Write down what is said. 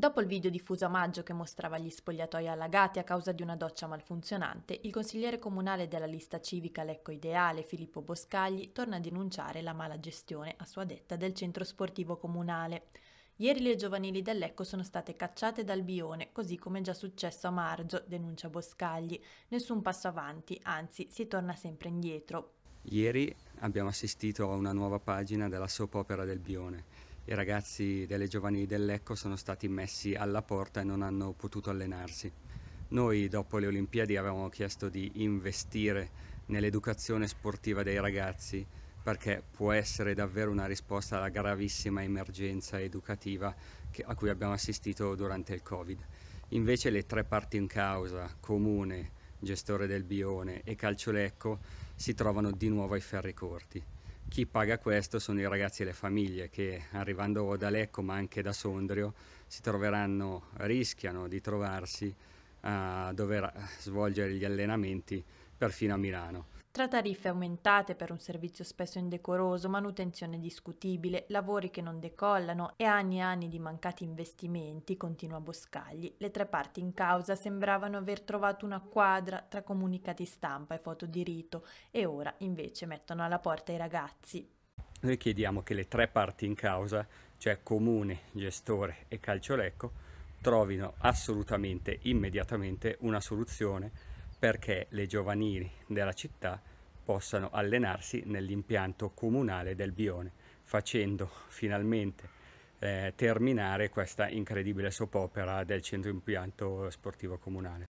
Dopo il video diffuso a maggio che mostrava gli spogliatoi allagati a causa di una doccia malfunzionante, il consigliere comunale della lista civica Lecco Ideale, Filippo Boscagli, torna a denunciare la mala gestione, a sua detta, del centro sportivo comunale. Ieri le giovanili dell'Ecco sono state cacciate dal Bione, così come è già successo a marzo, denuncia Boscagli. Nessun passo avanti, anzi si torna sempre indietro. Ieri abbiamo assistito a una nuova pagina della soap opera del Bione i ragazzi delle giovanili dell'Ecco sono stati messi alla porta e non hanno potuto allenarsi. Noi dopo le Olimpiadi avevamo chiesto di investire nell'educazione sportiva dei ragazzi perché può essere davvero una risposta alla gravissima emergenza educativa che, a cui abbiamo assistito durante il Covid. Invece le tre parti in causa, comune, gestore del Bione e Calcio Lecco, si trovano di nuovo ai ferri corti. Chi paga questo sono i ragazzi e le famiglie che arrivando da Lecco ma anche da Sondrio si troveranno, rischiano di trovarsi a dover svolgere gli allenamenti perfino a Milano. Tra tariffe aumentate per un servizio spesso indecoroso, manutenzione discutibile, lavori che non decollano e anni e anni di mancati investimenti, continua Boscagli, le tre parti in causa sembravano aver trovato una quadra tra comunicati stampa e foto di rito e ora invece mettono alla porta i ragazzi. Noi chiediamo che le tre parti in causa, cioè comune, gestore e calciolecco, trovino assolutamente, immediatamente una soluzione perché le giovanili della città possano allenarsi nell'impianto comunale del Bione, facendo finalmente eh, terminare questa incredibile soppopera del centro impianto sportivo comunale.